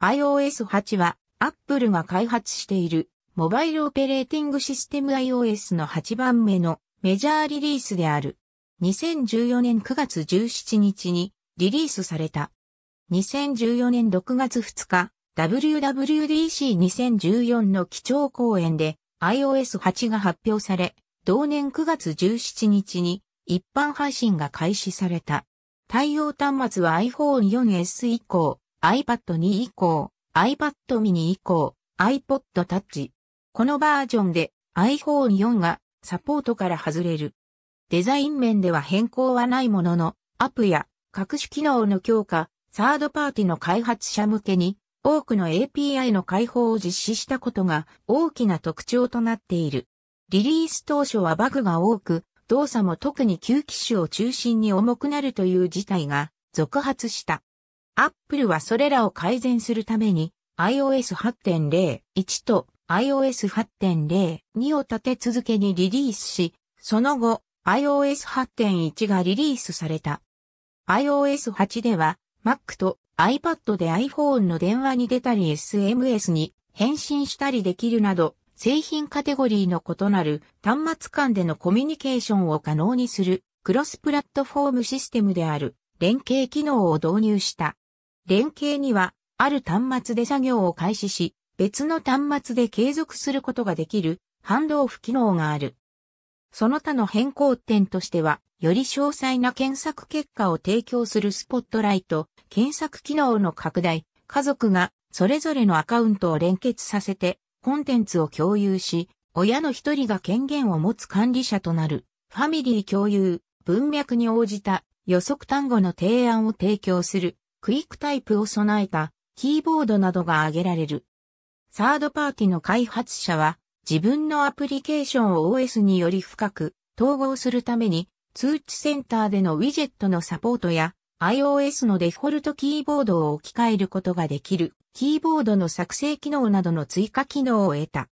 iOS8 は Apple が開発しているモバイルオペレーティングシステム iOS の8番目のメジャーリリースである。2014年9月17日にリリースされた。2014年6月2日、WWDC2014 の基調講演で iOS8 が発表され、同年9月17日に一般配信が開始された。対応端末は iPhone4S 以降、iPad 2以降、iPad mini 以降、iPod Touch。このバージョンで iPhone 4がサポートから外れる。デザイン面では変更はないものの、アップや各種機能の強化、サードパーティの開発者向けに多くの API の開放を実施したことが大きな特徴となっている。リリース当初はバグが多く、動作も特に旧機種を中心に重くなるという事態が続発した。アップルはそれらを改善するために iOS 8.0.1と iOS 8.0.2を立て続けにリリースし、その後 iOS 8.1がリリースされた。iOS 8では Mac と iPad で iPhone の電話に出たり SMS に返信したりできるなど、製品カテゴリーの異なる端末間でのコミュニケーションを可能にするクロスプラットフォームシステムである連携機能を導入した。連携には、ある端末で作業を開始し、別の端末で継続することができる、ハンドオフ機能がある。その他の変更点としては、より詳細な検索結果を提供するスポットライト、検索機能の拡大、家族がそれぞれのアカウントを連結させて、コンテンツを共有し、親の一人が権限を持つ管理者となる、ファミリー共有、文脈に応じた予測単語の提案を提供する、クイックタイプを備えたキーボードなどが挙げられる。サードパーティの開発者は自分のアプリケーションを OS により深く統合するために通知センターでのウィジェットのサポートや iOS のデフォルトキーボードを置き換えることができるキーボードの作成機能などの追加機能を得た。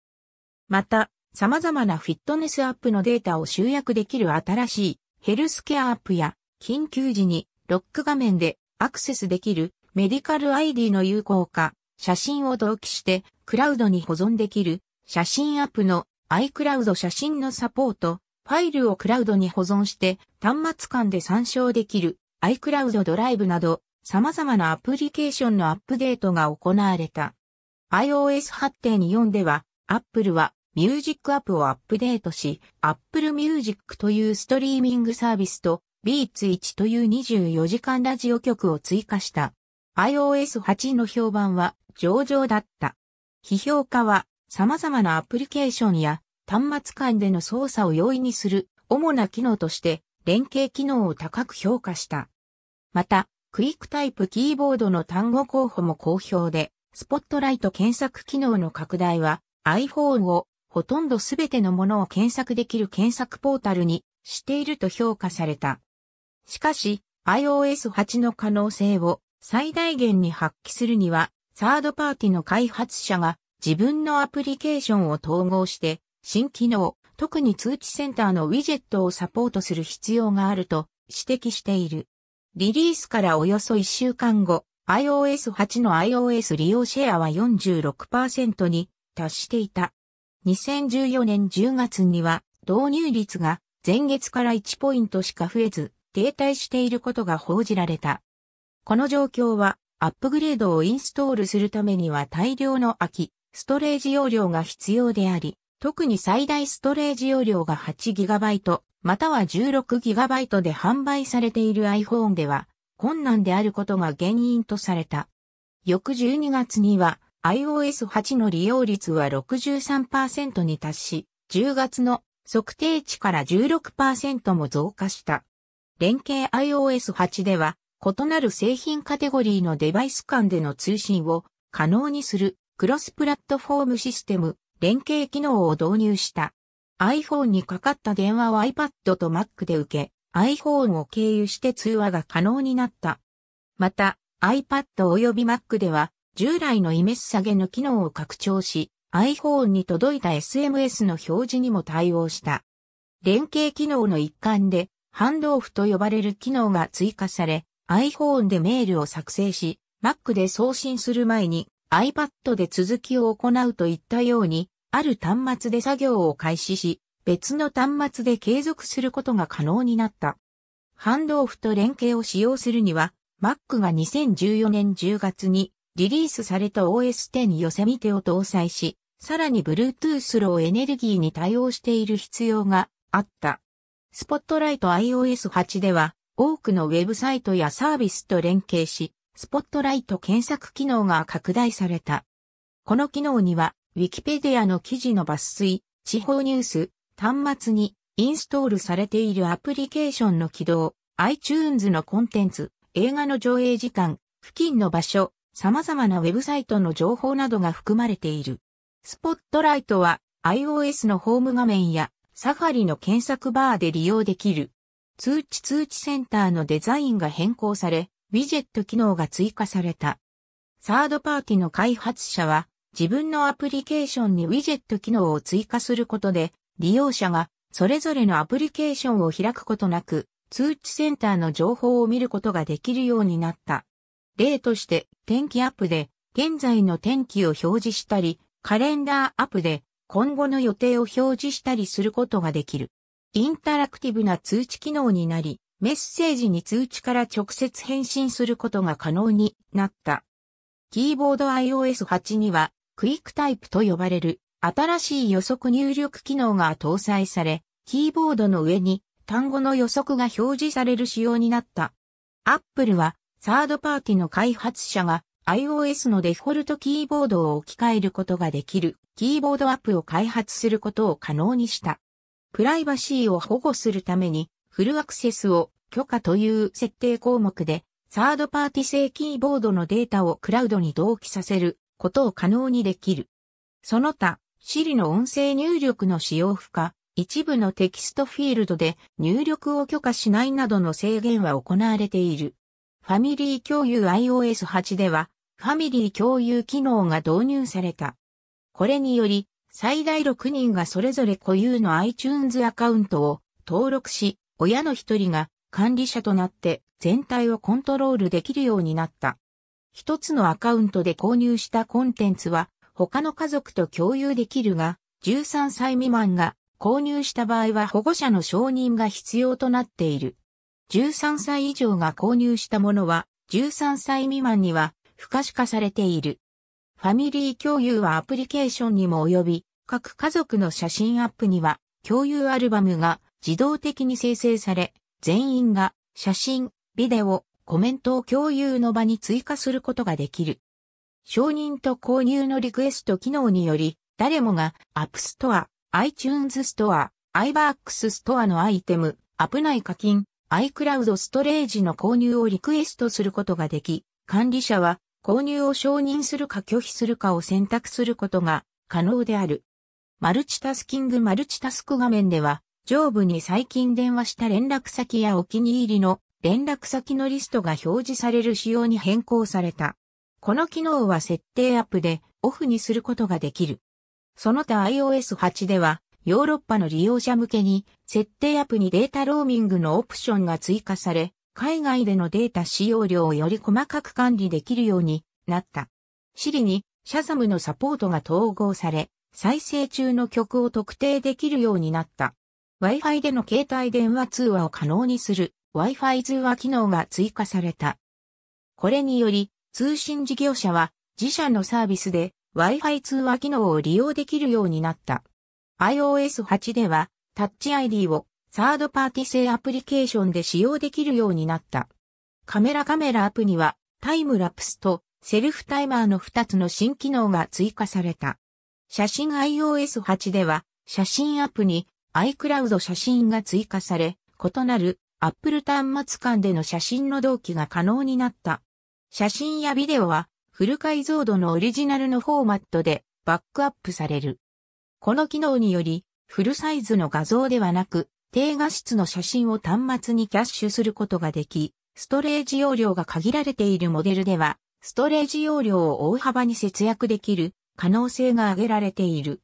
また、様々なフィットネスアップのデータを集約できる新しいヘルスケアアップや緊急時にロック画面でアクセスできるメディカル ID の有効化、写真を同期してクラウドに保存できる写真アップの iCloud 写真のサポート、ファイルをクラウドに保存して端末間で参照できる iCloud ドライブなど様々なアプリケーションのアップデートが行われた。iOS 8.24では Apple はミュージックアップをアップデートし、Apple Music というストリーミングサービスとビーツ1という24時間ラジオ局を追加した。iOS 8の評判は上々だった。批評家は様々なアプリケーションや端末間での操作を容易にする主な機能として連携機能を高く評価した。また、クイックタイプキーボードの単語候補も好評で、スポットライト検索機能の拡大は iPhone をほとんどすべてのものを検索できる検索ポータルにしていると評価された。しかし、iOS8 の可能性を最大限に発揮するには、サードパーティの開発者が自分のアプリケーションを統合して、新機能、特に通知センターのウィジェットをサポートする必要があると指摘している。リリースからおよそ1週間後、iOS8 の iOS 利用シェアは46%に達していた。2014年10月には導入率が前月から1ポイントしか増えず、停滞していることが報じられた。この状況は、アップグレードをインストールするためには大量の空き、ストレージ容量が必要であり、特に最大ストレージ容量が 8GB、または 16GB で販売されている iPhone では、困難であることが原因とされた。翌12月には iOS8 の利用率は63%に達し、10月の測定値から16%も増加した。連携 iOS8 では、異なる製品カテゴリーのデバイス間での通信を可能にするクロスプラットフォームシステム連携機能を導入した。iPhone にかかった電話を iPad と Mac で受け、iPhone を経由して通話が可能になった。また、iPad 及び Mac では、従来のイメス下げの機能を拡張し、iPhone に届いた SMS の表示にも対応した。連携機能の一環で、ハンドオフと呼ばれる機能が追加され、iPhone でメールを作成し、Mac で送信する前に iPad で続きを行うといったように、ある端末で作業を開始し、別の端末で継続することが可能になった。ハンドオフと連携を使用するには、Mac が2014年10月にリリースされた OS10 ヨセミテを搭載し、さらに Bluetooth ローエネルギーに対応している必要があった。スポットライト iOS8 では、多くのウェブサイトやサービスと連携し、スポットライト検索機能が拡大された。この機能には、Wikipedia の記事の抜粋、地方ニュース、端末にインストールされているアプリケーションの起動、iTunes のコンテンツ、映画の上映時間、付近の場所、様々なウェブサイトの情報などが含まれている。スポットライトは iOS のホーム画面やサファリの検索バーで利用できる。通知通知センターのデザインが変更され、ウィジェット機能が追加された。サードパーティの開発者は、自分のアプリケーションにウィジェット機能を追加することで、利用者がそれぞれのアプリケーションを開くことなく、通知センターの情報を見ることができるようになった。例として、天気アップで、現在の天気を表示したり、カレンダーアップで、今後の予定を表示したりすることができる。インタラクティブな通知機能になり、メッセージに通知から直接返信することが可能になった。キーボード iOS8 には、クイックタイプと呼ばれる新しい予測入力機能が搭載され、キーボードの上に単語の予測が表示される仕様になった。Apple はサードパーティの開発者が iOS のデフォルトキーボードを置き換えることができるキーボードアップを開発することを可能にした。プライバシーを保護するためにフルアクセスを許可という設定項目でサードパーティ製キーボードのデータをクラウドに同期させることを可能にできる。その他、Siri の音声入力の使用不可、一部のテキストフィールドで入力を許可しないなどの制限は行われている。ファミリー共有 iOS 8では、ファミリー共有機能が導入された。これにより、最大6人がそれぞれ固有の iTunes アカウントを登録し、親の一人が管理者となって全体をコントロールできるようになった。一つのアカウントで購入したコンテンツは他の家族と共有できるが、13歳未満が購入した場合は保護者の承認が必要となっている。13歳以上が購入したものは、13歳未満には不可視化されている。ファミリー共有はアプリケーションにも及び、各家族の写真アップには共有アルバムが自動的に生成され、全員が写真、ビデオ、コメントを共有の場に追加することができる。承認と購入のリクエスト機能により、誰もが App Store、iTunes Store、i b o x s t o r e のアイテム、アップ内課金、iCloud ストレージの購入をリクエストすることができ、管理者は購入を承認するか拒否するかを選択することが可能である。マルチタスキングマルチタスク画面では、上部に最近電話した連絡先やお気に入りの連絡先のリストが表示される仕様に変更された。この機能は設定アップでオフにすることができる。その他 iOS8 では、ヨーロッパの利用者向けに、設定アップにデータローミングのオプションが追加され、海外でのデータ使用量をより細かく管理できるようになった。シリにシャザムのサポートが統合され、再生中の曲を特定できるようになった。Wi-Fi での携帯電話通話を可能にする Wi-Fi 通話機能が追加された。これにより通信事業者は自社のサービスで Wi-Fi 通話機能を利用できるようになった。iOS 8ではタッチ ID をサードパーティ製アプリケーションで使用できるようになった。カメラカメラアプにはタイムラプスとセルフタイマーの2つの新機能が追加された。写真 iOS8 では写真アプに iCloud 写真が追加され、異なる Apple 端末間での写真の同期が可能になった。写真やビデオはフル解像度のオリジナルのフォーマットでバックアップされる。この機能によりフルサイズの画像ではなく低画質の写真を端末にキャッシュすることができ、ストレージ容量が限られているモデルでは、ストレージ容量を大幅に節約できる可能性が挙げられている。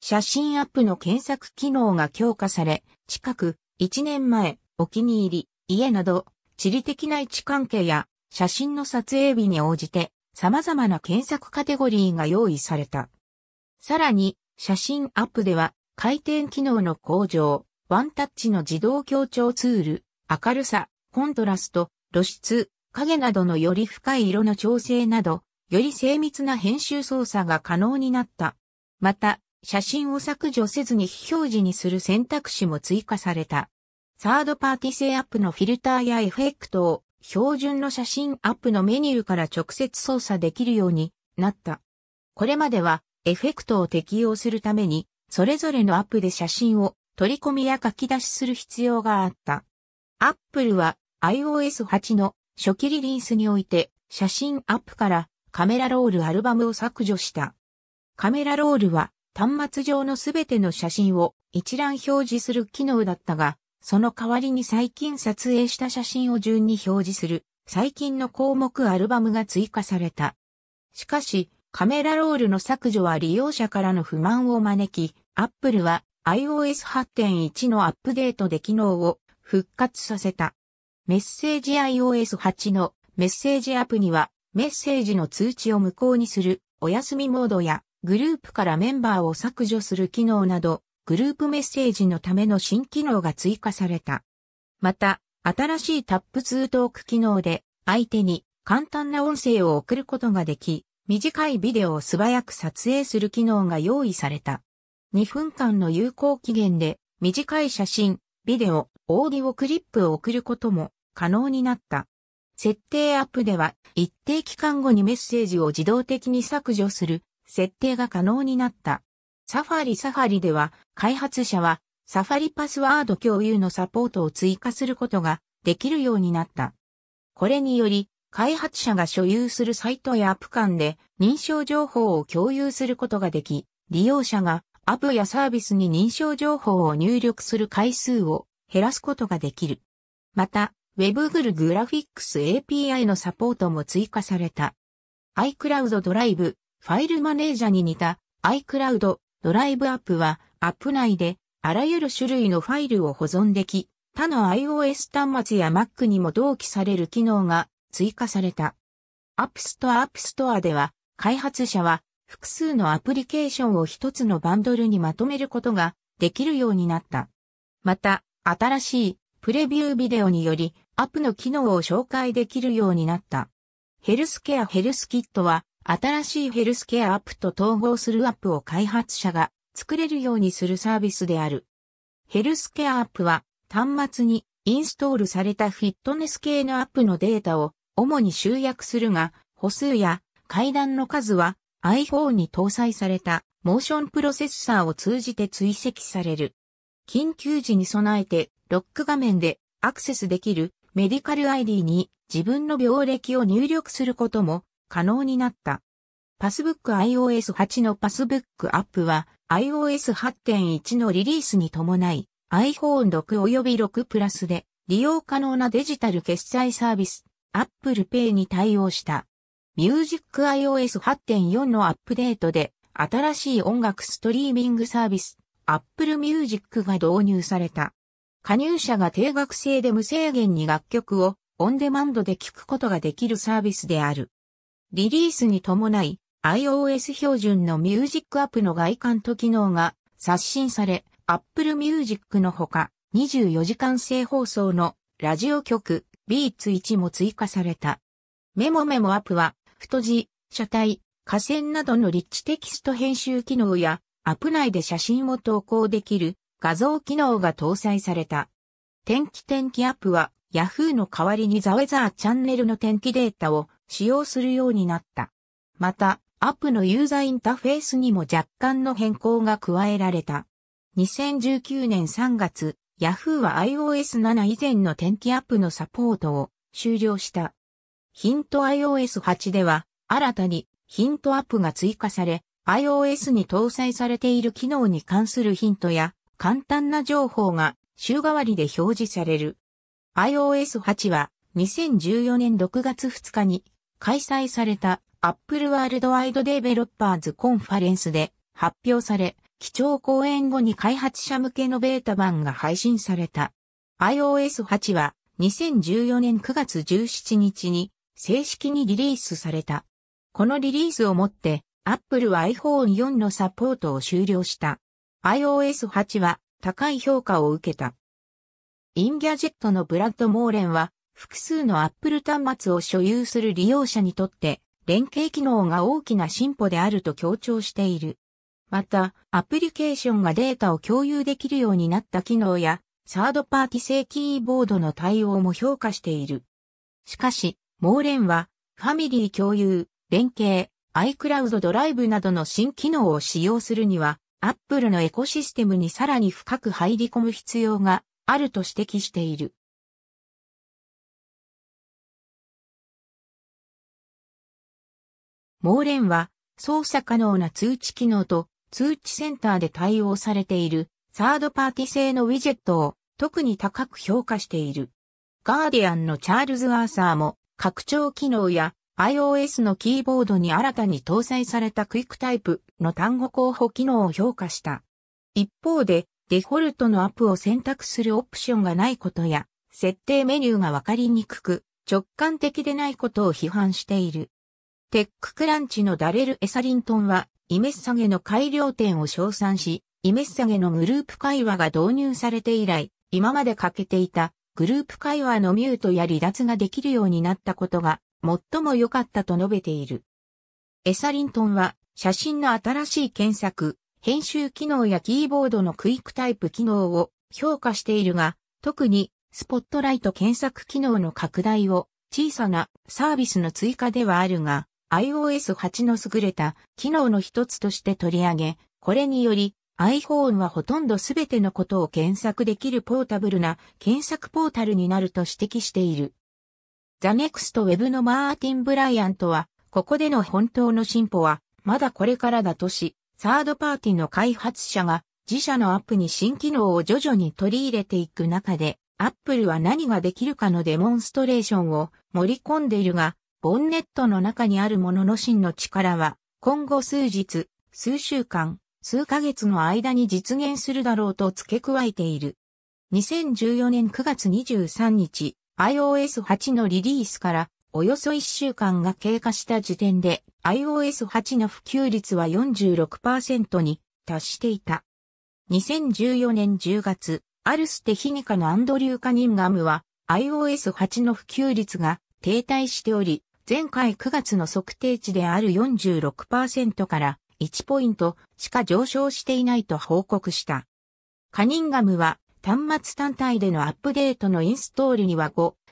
写真アップの検索機能が強化され、近く、1年前、お気に入り、家など、地理的な位置関係や、写真の撮影日に応じて、様々な検索カテゴリーが用意された。さらに、写真アップでは、回転機能の向上、ワンタッチの自動強調ツール、明るさ、コントラスト、露出、影などのより深い色の調整など、より精密な編集操作が可能になった。また、写真を削除せずに非表示にする選択肢も追加された。サードパーティ製アップのフィルターやエフェクトを標準の写真アップのメニューから直接操作できるようになった。これまではエフェクトを適用するためにそれぞれのアップで写真を取り込みや書き出しする必要があった。Apple は iOS 8の初期リリースにおいて写真アップからカメラロールアルバムを削除した。カメラロールは端末上のすべての写真を一覧表示する機能だったが、その代わりに最近撮影した写真を順に表示する最近の項目アルバムが追加された。しかし、カメラロールの削除は利用者からの不満を招き、Apple は iOS 8.1のアップデートで機能を復活させた。メッセージ iOS 8のメッセージアプリはメッセージの通知を無効にするお休みモードやグループからメンバーを削除する機能などグループメッセージのための新機能が追加された。また、新しいタップ2トーク機能で相手に簡単な音声を送ることができ、短いビデオを素早く撮影する機能が用意された。2分間の有効期限で短い写真、ビデオ、オーディオクリップを送ることも可能になった。設定アップでは一定期間後にメッセージを自動的に削除する設定が可能になった。サファリサファリでは開発者はサファリパスワード共有のサポートを追加することができるようになった。これにより開発者が所有するサイトやアップ間で認証情報を共有することができ、利用者がアプやサービスに認証情報を入力する回数を減らすことができる。また、WebGl Graphics API のサポートも追加された。iCloud ドライブ、ファイルマネージャーに似た iCloud ドライブアップは、アップ内であらゆる種類のファイルを保存でき、他の iOS 端末や Mac にも同期される機能が追加された。App Store App Store では、開発者は複数のアプリケーションを一つのバンドルにまとめることができるようになった。また、新しいプレビュービデオによりアップの機能を紹介できるようになった。ヘルスケアヘルスキットは新しいヘルスケアアップと統合するアップを開発者が作れるようにするサービスである。ヘルスケアアップは端末にインストールされたフィットネス系のアップのデータを主に集約するが、歩数や階段の数は iPhone に搭載されたモーションプロセッサーを通じて追跡される。緊急時に備えてロック画面でアクセスできるメディカル ID に自分の病歴を入力することも可能になった。パスブック iOS 8のパスブックアップは iOS 8.1のリリースに伴い iPhone 6及び6プラスで利用可能なデジタル決済サービス Apple Pay に対応した。MusicIOS 8.4のアップデートで新しい音楽ストリーミングサービス Apple Music が導入された。加入者が定額制で無制限に楽曲をオンデマンドで聴くことができるサービスである。リリースに伴い iOS 標準のミュージックアップの外観と機能が刷新され、Apple Music のほか24時間制放送のラジオ局ビーツ1も追加された。メモメモアップは太字、車体、河線などの立地テキスト編集機能や、アップ内で写真を投稿できる画像機能が搭載された。天気天気アップは Yahoo の代わりにザウェザーチャンネルの天気データを使用するようになった。また、アップのユーザーインターフェースにも若干の変更が加えられた。2019年3月、Yahoo は iOS7 以前の天気アップのサポートを終了した。ヒント iOS8 では、新たにヒントアップが追加され、iOS に搭載されている機能に関するヒントや、簡単な情報が週替わりで表示される。iOS8 は2014年6月2日に開催された Apple World Wide Developers Conference で発表され、基調講演後に開発者向けのベータ版が配信された。iOS8 は2014年9月17日に正式にリリースされた。このリリースをもって、Apple は iPhone 4のサポートを終了した。iOS 8は高い評価を受けた。インギャジェットのブラッド・モーレンは、複数の Apple 端末を所有する利用者にとって、連携機能が大きな進歩であると強調している。また、アプリケーションがデータを共有できるようになった機能や、サードパーティ製キーボードの対応も評価している。しかし、モーレンは、ファミリー共有、連携、iCloud ドライブなどの新機能を使用するには、Apple のエコシステムにさらに深く入り込む必要があると指摘している。モーレンは、操作可能な通知機能と通知センターで対応されているサードパーティ製のウィジェットを特に高く評価している。ガーディアンのチャールズ・アーサーも拡張機能や iOS のキーボードに新たに搭載されたクイックタイプの単語候補機能を評価した。一方で、デフォルトのアップを選択するオプションがないことや、設定メニューがわかりにくく、直感的でないことを批判している。テッククランチのダレル・エサリントンは、イメッサゲの改良点を称賛し、イメッサゲのグループ会話が導入されて以来、今まで欠けていたグループ会話のミュートや離脱ができるようになったことが最も良かったと述べている。エサリントンは写真の新しい検索、編集機能やキーボードのクイックタイプ機能を評価しているが、特にスポットライト検索機能の拡大を小さなサービスの追加ではあるが、iOS 8の優れた機能の一つとして取り上げ、これにより iPhone はほとんどすべてのことを検索できるポータブルな検索ポータルになると指摘している。ザネクストウェブのマーティン・ブライアントは、ここでの本当の進歩は、まだこれからだとし、サードパーティの開発者が自社のアップに新機能を徐々に取り入れていく中で、アップルは何ができるかのデモンストレーションを盛り込んでいるが、ボンネットの中にあるものの真の力は、今後数日、数週間、数ヶ月の間に実現するだろうと付け加えている。2014年9月23日、iOS 8のリリースからおよそ1週間が経過した時点で iOS 8の普及率は46%に達していた。2014年10月、アルステヒニカのアンドリュー・カニンガムは iOS 8の普及率が停滞しており、前回9月の測定値である46%から1ポイントしか上昇していないと報告した。カニンガムは端末単体でのアップデートのインストールには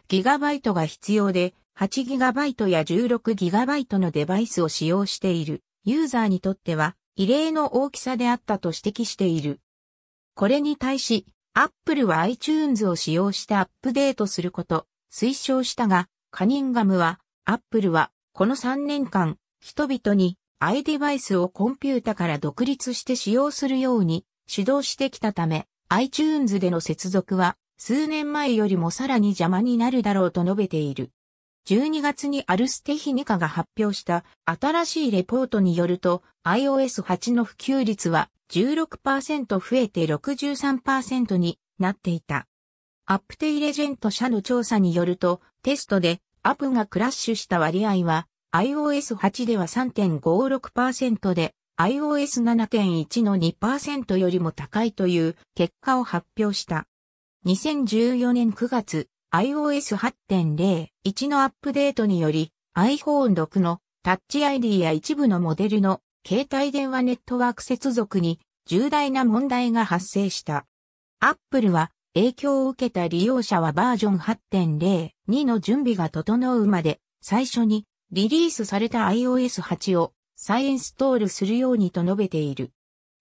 5GB が必要で 8GB や 16GB のデバイスを使用しているユーザーにとっては異例の大きさであったと指摘している。これに対し、Apple は iTunes を使用してアップデートすること推奨したが、カニンガムは Apple はこの3年間人々に i デバイスをコンピュータから独立して使用するように指導してきたため、iTunes での接続は数年前よりもさらに邪魔になるだろうと述べている。12月にアルステヒニカが発表した新しいレポートによると iOS8 の普及率は16%増えて63%になっていた。アップテイレジェント社の調査によるとテストでアップがクラッシュした割合は iOS8 では3.56%で iOS7.1 の2%よりも高いという結果を発表した。2014年9月、iOS8.01 のアップデートにより iPhone6 のタッチ ID や一部のモデルの携帯電話ネットワーク接続に重大な問題が発生した。Apple は影響を受けた利用者はバージョン8.02の準備が整うまで最初にリリースされた iOS8 を再インストールするようにと述べている。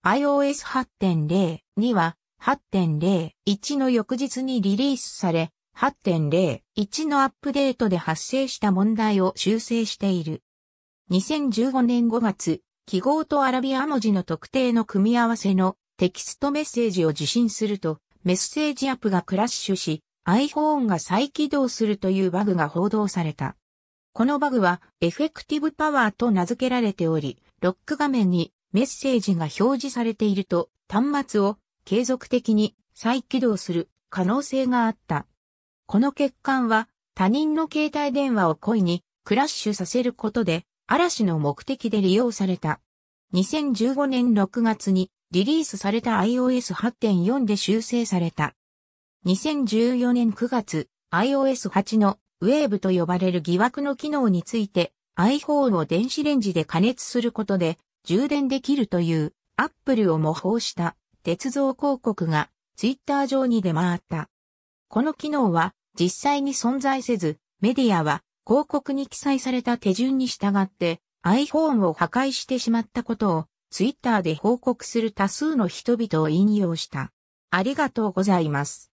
iOS8.0 には8.01の翌日にリリースされ、8.01のアップデートで発生した問題を修正している。2015年5月、記号とアラビア文字の特定の組み合わせのテキストメッセージを受信すると、メッセージアップがクラッシュし、iPhone が再起動するというバグが報道された。このバグはエフェクティブパワーと名付けられており、ロック画面にメッセージが表示されていると端末を継続的に再起動する可能性があった。この欠陥は他人の携帯電話を故意にクラッシュさせることで嵐の目的で利用された。2015年6月にリリースされた iOS8.4 で修正された。2014年9月 iOS8 のウェーブと呼ばれる疑惑の機能について iPhone を電子レンジで加熱することで充電できるという Apple を模倣した鉄道広告が Twitter 上に出回った。この機能は実際に存在せず、メディアは広告に記載された手順に従って iPhone を破壊してしまったことを Twitter で報告する多数の人々を引用した。ありがとうございます。